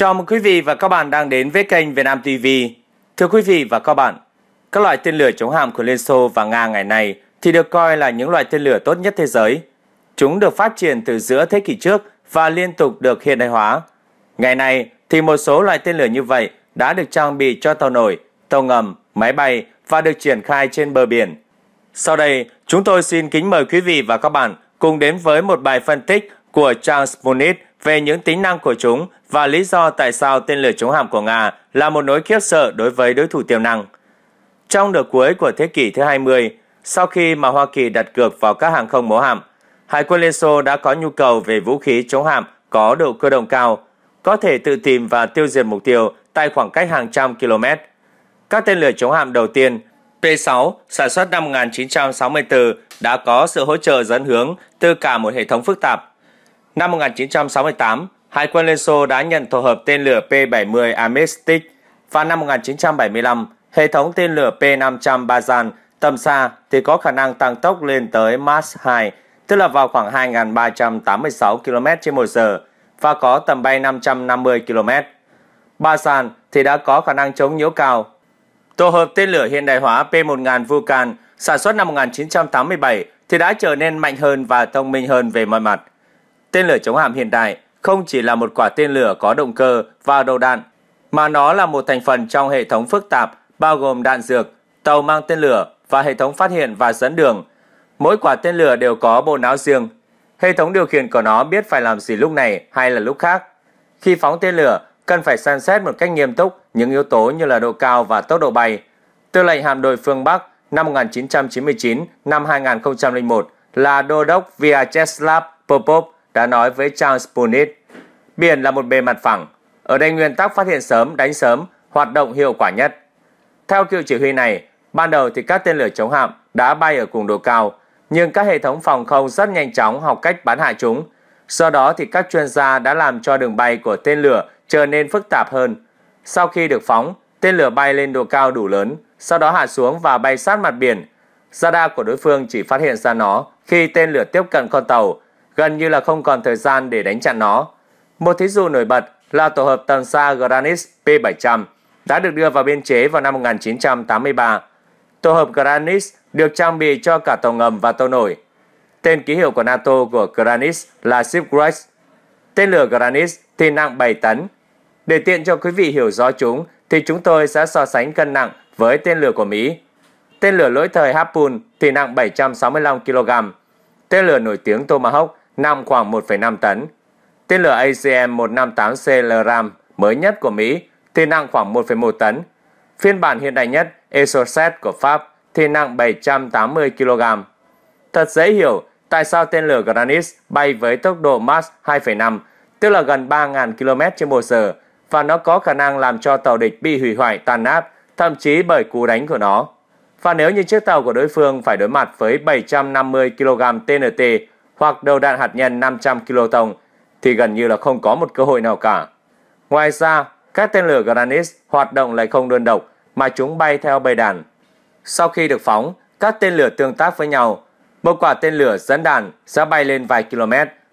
Chào mừng quý vị và các bạn đang đến với kênh Việt Nam TV. Thưa quý vị và các bạn, các loại tên lửa chống hạm của Liên Xô và Nga ngày nay thì được coi là những loại tên lửa tốt nhất thế giới. Chúng được phát triển từ giữa thế kỷ trước và liên tục được hiện đại hóa. Ngày nay thì một số loại tên lửa như vậy đã được trang bị cho tàu nổi, tàu ngầm, máy bay và được triển khai trên bờ biển. Sau đây, chúng tôi xin kính mời quý vị và các bạn cùng đến với một bài phân tích của Charles Munich về những tính năng của chúng và lý do tại sao tên lửa chống hạm của Nga là một nỗi khiếp sợ đối với đối thủ tiềm năng. Trong nửa cuối của thế kỷ thứ 20, sau khi mà Hoa Kỳ đặt cược vào các hàng không mẫu hạm, Hải quân Liên Xô đã có nhu cầu về vũ khí chống hạm có độ cơ động cao, có thể tự tìm và tiêu diệt mục tiêu tại khoảng cách hàng trăm km. Các tên lửa chống hạm đầu tiên P6 sản xuất năm 1964 đã có sự hỗ trợ dẫn hướng từ cả một hệ thống phức tạp Năm 1968, Hải quân Liên Xô đã nhận tổ hợp tên lửa P-70 Amestic và năm 1975, hệ thống tên lửa P-500 Bazan tầm xa thì có khả năng tăng tốc lên tới Mach 2, tức là vào khoảng 2.386 km h và có tầm bay 550 km. Bazan thì đã có khả năng chống nhiễu cao. Tổ hợp tên lửa hiện đại hóa P-1000 Vulcan sản xuất năm 1987 thì đã trở nên mạnh hơn và thông minh hơn về mọi mặt. Tên lửa chống hạm hiện đại không chỉ là một quả tên lửa có động cơ và đầu đạn, mà nó là một thành phần trong hệ thống phức tạp bao gồm đạn dược, tàu mang tên lửa và hệ thống phát hiện và dẫn đường. Mỗi quả tên lửa đều có bộ não riêng. Hệ thống điều khiển của nó biết phải làm gì lúc này hay là lúc khác. Khi phóng tên lửa, cần phải xem xét một cách nghiêm túc những yếu tố như là độ cao và tốc độ bay. Tư lệnh hạm đội phương Bắc năm 1999 năm 2001 là đô đốc Vyacheslav Popov đã nói với Charles Punnett, biển là một bề mặt phẳng, ở đây nguyên tắc phát hiện sớm, đánh sớm, hoạt động hiệu quả nhất. Theo cựu chỉ huy này, ban đầu thì các tên lửa chống hạm đã bay ở cùng độ cao, nhưng các hệ thống phòng không rất nhanh chóng học cách bắn hạ chúng. Do đó thì các chuyên gia đã làm cho đường bay của tên lửa trở nên phức tạp hơn. Sau khi được phóng, tên lửa bay lên độ cao đủ lớn, sau đó hạ xuống và bay sát mặt biển. Radar của đối phương chỉ phát hiện ra nó khi tên lửa tiếp cận con tàu gần như là không còn thời gian để đánh chặn nó. Một thí dụ nổi bật là tổ hợp tầm xa Granis P700 đã được đưa vào biên chế vào năm 1983. Tổ hợp Granis được trang bị cho cả tàu ngầm và tàu nổi. Tên ký hiệu của NATO của Granis là Shipwright. Tên lửa Granis thì nặng 7 tấn. Để tiện cho quý vị hiểu rõ chúng thì chúng tôi sẽ so sánh cân nặng với tên lửa của Mỹ. Tên lửa lỗi thời Harpoon thì nặng 765 kg. Tên lửa nổi tiếng Tomahawk nặng khoảng 1,5 tấn. Tên lửa ACM-158C LRAM mới nhất của Mỹ thì nặng khoảng 1,1 tấn. Phiên bản hiện đại nhất Exocet của Pháp thì nặng 780 kg. Thật dễ hiểu tại sao tên lửa granis bay với tốc độ Mach 2,5, tức là gần 3.000 km trên một giờ, và nó có khả năng làm cho tàu địch bị hủy hoại tàn nát, thậm chí bởi cú đánh của nó. Và nếu như chiếc tàu của đối phương phải đối mặt với 750 kg TNT hoặc đầu đạn hạt nhân 500 kiloton thì gần như là không có một cơ hội nào cả. Ngoài ra, các tên lửa Granit hoạt động lại không đơn độc mà chúng bay theo bầy đàn. Sau khi được phóng, các tên lửa tương tác với nhau. Một quả tên lửa dẫn đàn sẽ bay lên vài km,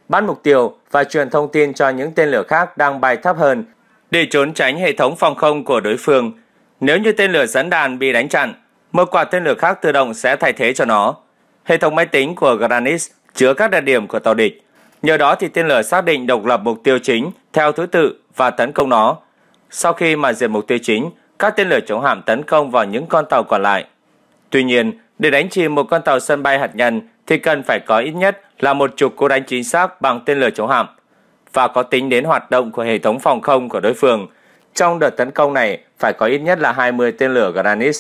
bắn mục tiêu và truyền thông tin cho những tên lửa khác đang bay thấp hơn để trốn tránh hệ thống phòng không của đối phương. Nếu như tên lửa dẫn đàn bị đánh chặn, một quả tên lửa khác tự động sẽ thay thế cho nó. Hệ thống máy tính của Granit chứa các đặc điểm của tàu địch. Nhờ đó thì tên lửa xác định độc lập mục tiêu chính theo thứ tự và tấn công nó. Sau khi mà diệt mục tiêu chính, các tên lửa chống hạm tấn công vào những con tàu còn lại. Tuy nhiên, để đánh chìm một con tàu sân bay hạt nhân thì cần phải có ít nhất là một chục cú đánh chính xác bằng tên lửa chống hạm và có tính đến hoạt động của hệ thống phòng không của đối phương. Trong đợt tấn công này phải có ít nhất là 20 tên lửa Granit.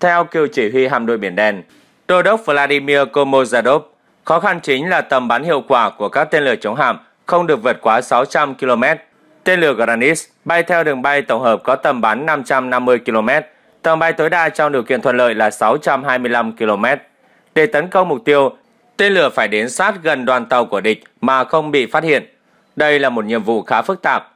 Theo cựu chỉ huy hạm đội Biển Đen, Đô đốc Vladimir Komozadov Khó khăn chính là tầm bắn hiệu quả của các tên lửa chống hạm không được vượt quá 600 km. Tên lửa Granis bay theo đường bay tổng hợp có tầm bắn 550 km, tầm bay tối đa trong điều kiện thuận lợi là 625 km. Để tấn công mục tiêu, tên lửa phải đến sát gần đoàn tàu của địch mà không bị phát hiện. Đây là một nhiệm vụ khá phức tạp.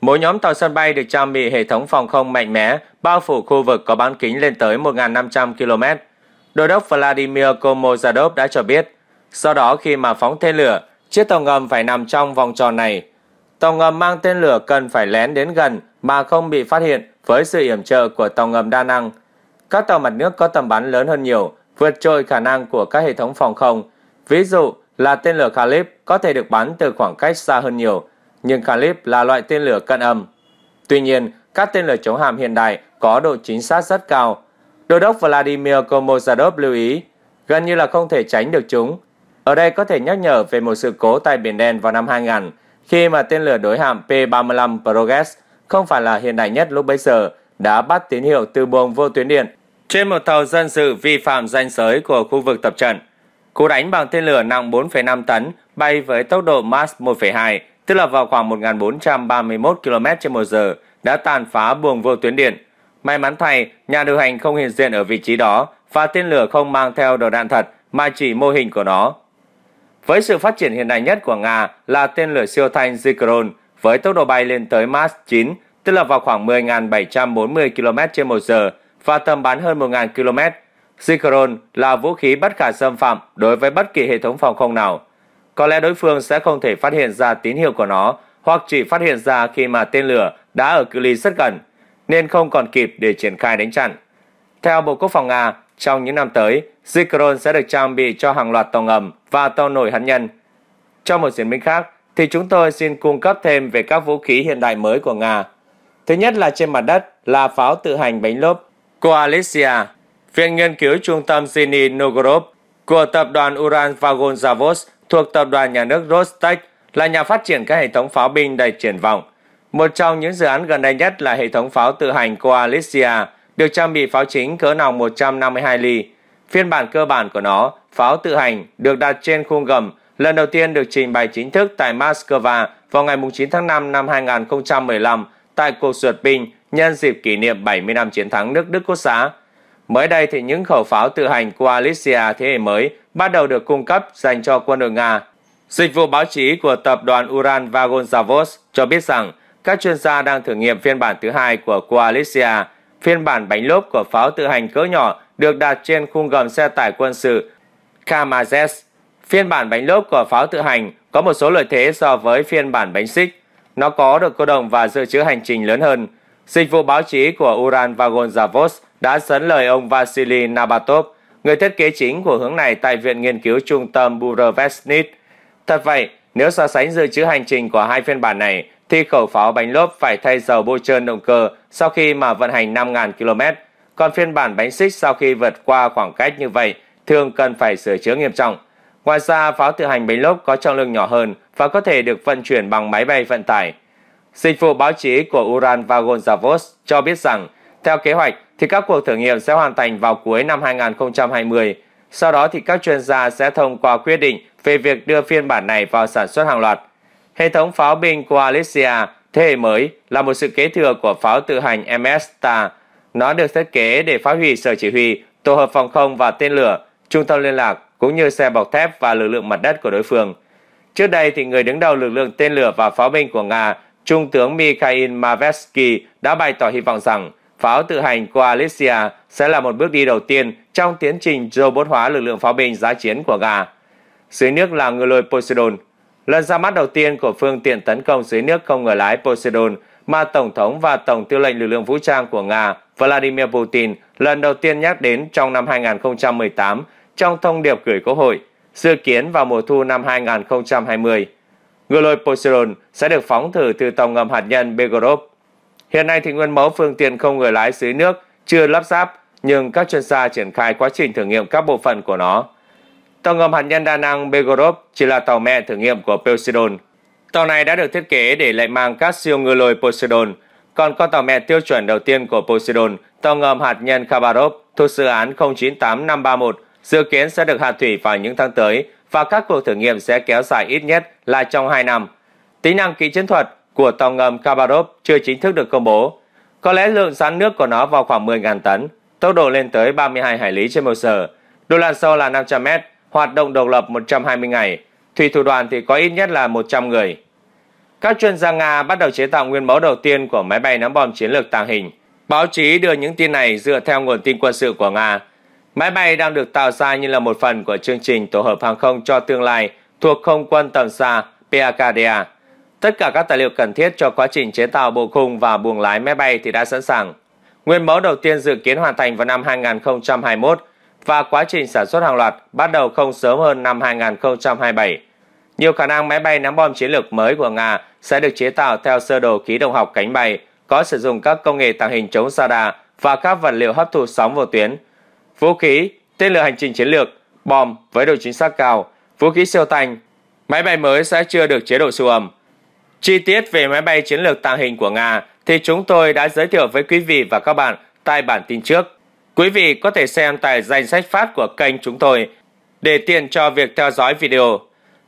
Mỗi nhóm tàu sân bay được trang bị hệ thống phòng không mạnh mẽ, bao phủ khu vực có bán kính lên tới 1.500 km. Đô đốc Vladimir Komozadov đã cho biết, sau đó khi mà phóng tên lửa, chiếc tàu ngầm phải nằm trong vòng tròn này. Tàu ngầm mang tên lửa cần phải lén đến gần mà không bị phát hiện với sự yểm trợ của tàu ngầm đa năng. Các tàu mặt nước có tầm bắn lớn hơn nhiều, vượt trội khả năng của các hệ thống phòng không. Ví dụ là tên lửa Khalib có thể được bắn từ khoảng cách xa hơn nhiều, nhưng Khalib là loại tên lửa cận âm. Tuy nhiên, các tên lửa chống hạm hiện đại có độ chính xác rất cao. Đô đốc Vladimir Komozadov lưu ý, gần như là không thể tránh được chúng ở đây có thể nhắc nhở về một sự cố tại Biển Đen vào năm 2000, khi mà tên lửa đối hạm P-35 Progress không phải là hiện đại nhất lúc bấy giờ đã bắt tín hiệu từ buồng vô tuyến điện trên một tàu dân sự vi phạm danh giới của khu vực tập trận. Cú đánh bằng tên lửa nặng 4,5 tấn bay với tốc độ Mach 1,2, tức là vào khoảng 1.431 km h đã tàn phá buồng vô tuyến điện. May mắn thay, nhà điều hành không hiện diện ở vị trí đó và tên lửa không mang theo đầu đạn thật mà chỉ mô hình của nó. Với sự phát triển hiện đại nhất của Nga là tên lửa siêu thanh Zikron với tốc độ bay lên tới Mach 9, tức là vào khoảng 10.740 km h và tầm bắn hơn 1.000 km. Zikron là vũ khí bất khả xâm phạm đối với bất kỳ hệ thống phòng không nào. Có lẽ đối phương sẽ không thể phát hiện ra tín hiệu của nó hoặc chỉ phát hiện ra khi mà tên lửa đã ở cự ly rất gần, nên không còn kịp để triển khai đánh chặn. Theo Bộ Quốc phòng Nga, trong những năm tới, Zikron sẽ được trang bị cho hàng loạt tàu ngầm và tàu nổi hạt nhân. Trong một diễn biến khác, thì chúng tôi xin cung cấp thêm về các vũ khí hiện đại mới của Nga. Thứ nhất là trên mặt đất là pháo tự hành bánh lốp Koalicia, viện nghiên cứu trung tâm Zhiny Novgorod của tập đoàn Uran Vagon Zavod thuộc tập đoàn nhà nước Rostec là nhà phát triển các hệ thống pháo binh đầy triển vọng. Một trong những dự án gần đây nhất là hệ thống pháo tự hành Koalicia được trang bị pháo chính cỡ nòng 152 ly. Phiên bản cơ bản của nó, pháo tự hành, được đặt trên khung gầm, lần đầu tiên được trình bày chính thức tại Moscow vào ngày 9 tháng 5 năm 2015 tại cuộc duyệt binh nhân dịp kỷ niệm 70 năm chiến thắng nước Đức Quốc xã. Mới đây thì những khẩu pháo tự hành của Alicia thế hệ mới bắt đầu được cung cấp dành cho quân đội Nga. Dịch vụ báo chí của tập đoàn Uran Vagonzavod cho biết rằng các chuyên gia đang thử nghiệm phiên bản thứ hai của Koalicia Phiên bản bánh lốp của pháo tự hành cỡ nhỏ được đặt trên khung gầm xe tải quân sự Kamazes. Phiên bản bánh lốp của pháo tự hành có một số lợi thế so với phiên bản bánh xích. Nó có được cơ động và dự trữ hành trình lớn hơn. Dịch vụ báo chí của Uran Vagon Zavos đã sấn lời ông Vasily Nabatov, người thiết kế chính của hướng này tại Viện Nghiên cứu Trung tâm Burovesnit. Thật vậy, nếu so sánh dự trữ hành trình của hai phiên bản này, thì khẩu pháo bánh lốp phải thay dầu bôi trơn động cơ sau khi mà vận hành 5.000 km. Còn phiên bản bánh xích sau khi vượt qua khoảng cách như vậy thường cần phải sửa chữa nghiêm trọng. Ngoài ra, pháo tự hành bánh lốp có trọng lượng nhỏ hơn và có thể được vận chuyển bằng máy bay vận tải. Dịch vụ báo chí của Uran Vagon Zavos cho biết rằng, theo kế hoạch thì các cuộc thử nghiệm sẽ hoàn thành vào cuối năm 2020. Sau đó thì các chuyên gia sẽ thông qua quyết định về việc đưa phiên bản này vào sản xuất hàng loạt. Hệ thống pháo binh của Alicia thế hệ mới là một sự kế thừa của pháo tự hành MS-STA. Nó được thiết kế để phá hủy sở chỉ huy, tổ hợp phòng không và tên lửa, trung tâm liên lạc cũng như xe bọc thép và lực lượng mặt đất của đối phương. Trước đây thì người đứng đầu lực lượng tên lửa và pháo binh của Nga, Trung tướng Mikhail Mavetsky đã bày tỏ hy vọng rằng pháo tự hành của Alicia sẽ là một bước đi đầu tiên trong tiến trình robot hóa lực lượng pháo binh giá chiến của Nga. Dưới nước là ngư lôi Poseidon, Lần ra mắt đầu tiên của phương tiện tấn công dưới nước không người lái Poseidon mà Tổng thống và Tổng tư lệnh lực lượng vũ trang của Nga Vladimir Putin lần đầu tiên nhắc đến trong năm 2018 trong thông điệp gửi Quốc hội, dự kiến vào mùa thu năm 2020. Ngư lôi Poseidon sẽ được phóng thử từ tàu ngầm hạt nhân Begorov. Hiện nay thì nguyên mẫu phương tiện không người lái dưới nước chưa lắp ráp, nhưng các chuyên gia triển khai quá trình thử nghiệm các bộ phận của nó. Tàu ngầm hạt nhân đa năng Begorov chỉ là tàu mẹ thử nghiệm của Poseidon. Tàu này đã được thiết kế để lại mang các siêu ngư lôi Poseidon, còn con tàu mẹ tiêu chuẩn đầu tiên của Poseidon, tàu ngầm hạt nhân Khabarov thuộc dự án 098531, dự kiến sẽ được hạ thủy vào những tháng tới và các cuộc thử nghiệm sẽ kéo dài ít nhất là trong 2 năm. Tính năng kỹ chiến thuật của tàu ngầm Khabarov chưa chính thức được công bố. Có lẽ lượng rắn nước của nó vào khoảng 10.000 tấn, tốc độ lên tới 32 hải lý trên một giờ. Độ lặn sâu là 500 mét hoạt động độc lập 120 ngày, thủy thủ đoàn thì có ít nhất là 100 người. Các chuyên gia Nga bắt đầu chế tạo nguyên mẫu đầu tiên của máy bay ném bom chiến lược tàng hình. Báo chí đưa những tin này dựa theo nguồn tin quân sự của Nga. Máy bay đang được tạo ra như là một phần của chương trình tổ hợp hàng không cho tương lai thuộc không quân tầm xa PAKDA. Tất cả các tài liệu cần thiết cho quá trình chế tạo bộ khung và buồng lái máy bay thì đã sẵn sàng. Nguyên mẫu đầu tiên dự kiến hoàn thành vào năm 2021 và quá trình sản xuất hàng loạt bắt đầu không sớm hơn năm 2027. Nhiều khả năng máy bay ném bom chiến lược mới của Nga sẽ được chế tạo theo sơ đồ khí động học cánh bay, có sử dụng các công nghệ tàng hình chống sada và các vật liệu hấp thụ sóng vô tuyến. Vũ khí, tên lửa hành trình chiến lược, bom với độ chính xác cao, vũ khí siêu thanh, máy bay mới sẽ chưa được chế độ siêu âm. Chi tiết về máy bay chiến lược tàng hình của Nga thì chúng tôi đã giới thiệu với quý vị và các bạn tại bản tin trước. Quý vị có thể xem tại danh sách phát của kênh chúng tôi để tiện cho việc theo dõi video.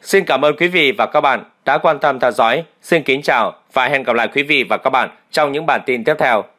Xin cảm ơn quý vị và các bạn đã quan tâm theo dõi. Xin kính chào và hẹn gặp lại quý vị và các bạn trong những bản tin tiếp theo.